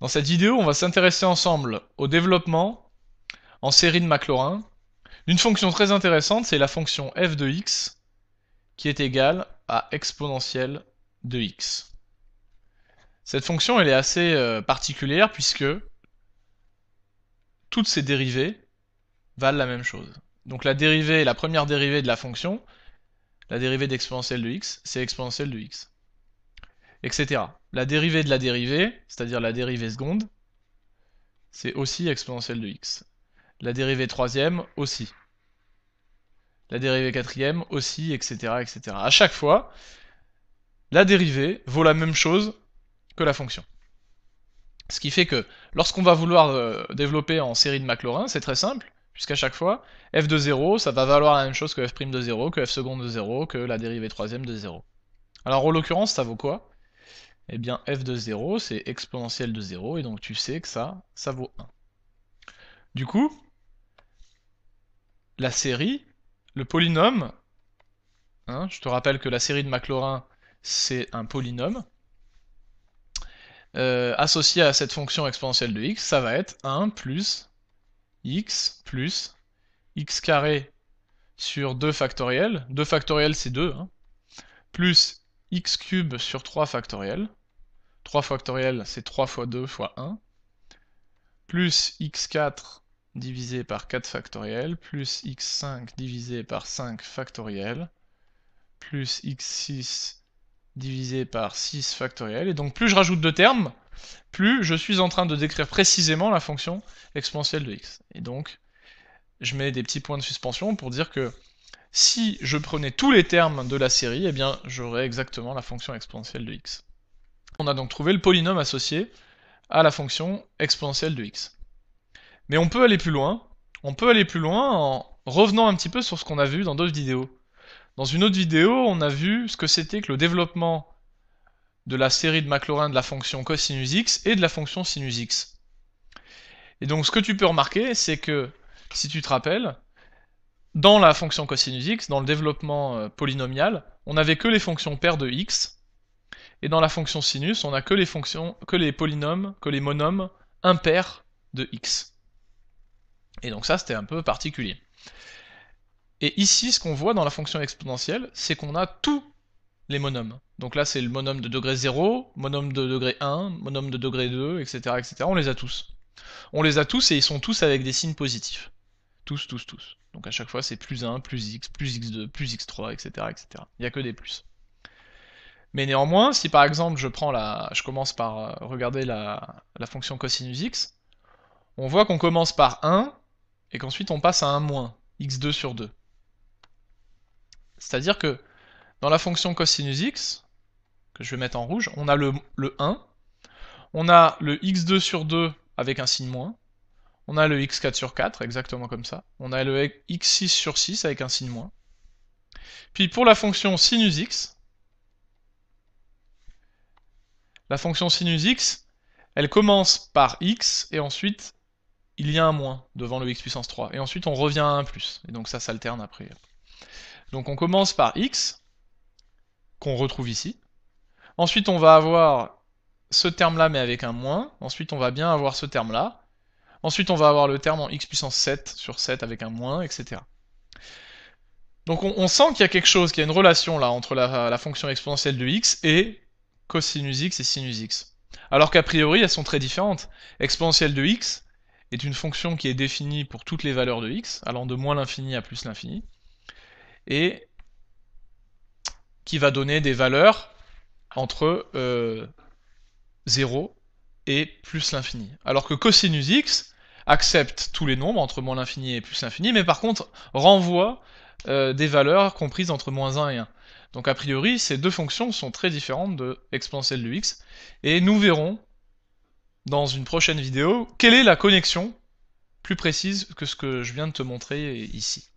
Dans cette vidéo, on va s'intéresser ensemble au développement en série de Maclaurin d'une fonction très intéressante, c'est la fonction f de x qui est égale à exponentielle de x. Cette fonction, elle est assez euh, particulière puisque toutes ses dérivées valent la même chose. Donc la dérivée, la première dérivée de la fonction, la dérivée d'exponentielle de x, c'est exponentielle de x, etc. La dérivée de la dérivée, c'est-à-dire la dérivée seconde, c'est aussi exponentielle de x. La dérivée troisième aussi. La dérivée quatrième aussi, etc., etc. À chaque fois, la dérivée vaut la même chose que la fonction. Ce qui fait que lorsqu'on va vouloir euh, développer en série de Maclaurin, c'est très simple, puisqu'à chaque fois, f de 0, ça va valoir la même chose que f' de 0, que f seconde de 0, que la dérivée troisième de 0. Alors en l'occurrence, ça vaut quoi eh bien f de 0, c'est exponentielle de 0, et donc tu sais que ça, ça vaut 1. Du coup, la série, le polynôme, hein, je te rappelle que la série de Maclaurin, c'est un polynôme, euh, associé à cette fonction exponentielle de x, ça va être 1 plus x plus x carré sur 2 factoriel, 2 factoriel c'est 2, hein, plus x cube sur 3 factoriel. 3 factoriel, c'est 3 fois 2 fois 1. Plus x4 divisé par 4 factoriel, plus x5 divisé par 5 factoriel, plus x6 divisé par 6 factoriel. Et donc plus je rajoute de termes, plus je suis en train de décrire précisément la fonction exponentielle de x. Et donc, je mets des petits points de suspension pour dire que si je prenais tous les termes de la série, eh bien j'aurais exactement la fonction exponentielle de x. On a donc trouvé le polynôme associé à la fonction exponentielle de x. Mais on peut aller plus loin. On peut aller plus loin en revenant un petit peu sur ce qu'on a vu dans d'autres vidéos. Dans une autre vidéo, on a vu ce que c'était que le développement de la série de Maclaurin de la fonction cosinus x et de la fonction sinus x. Et donc ce que tu peux remarquer, c'est que, si tu te rappelles, dans la fonction cosinus x, dans le développement euh, polynomial, on n'avait que les fonctions paires de x, et dans la fonction sinus, on n'a que les fonctions, que les polynômes, que les monomes impairs de x. Et donc ça, c'était un peu particulier. Et ici, ce qu'on voit dans la fonction exponentielle, c'est qu'on a tous les monomes. Donc là, c'est le monôme de degré 0, monôme de degré 1, monôme de degré 2, etc., etc. On les a tous. On les a tous et ils sont tous avec des signes positifs. Tous, tous, tous. Donc à chaque fois, c'est plus 1, plus x, plus x2, plus x3, etc. etc. Il n'y a que des plus. Mais néanmoins, si par exemple je prends la, je commence par euh, regarder la, la fonction cosinus x, on voit qu'on commence par 1 et qu'ensuite on passe à un moins, x2 sur 2. C'est-à-dire que dans la fonction cosinus x, que je vais mettre en rouge, on a le, le 1, on a le x2 sur 2 avec un signe moins, on a le x4 sur 4, exactement comme ça. On a le x6 sur 6 avec un signe moins. Puis pour la fonction sinus x, la fonction sinus x, elle commence par x et ensuite il y a un moins devant le x puissance 3. Et ensuite on revient à un plus. Et donc ça s'alterne après. Donc on commence par x, qu'on retrouve ici. Ensuite on va avoir ce terme là mais avec un moins. Ensuite on va bien avoir ce terme là. Ensuite, on va avoir le terme en x puissance 7 sur 7 avec un moins, etc. Donc on, sent qu'il y a quelque chose, qu'il y a une relation là entre la, fonction exponentielle de x et cosinus x et sinus x. Alors qu'a priori, elles sont très différentes. Exponentielle de x est une fonction qui est définie pour toutes les valeurs de x, allant de moins l'infini à plus l'infini, et qui va donner des valeurs entre 0 euh, et plus l'infini. Alors que cosinus x, accepte tous les nombres entre moins l'infini et plus l'infini, mais par contre renvoie euh, des valeurs comprises entre moins 1 et 1. Donc a priori, ces deux fonctions sont très différentes de exponentielle de x, et nous verrons dans une prochaine vidéo quelle est la connexion plus précise que ce que je viens de te montrer ici.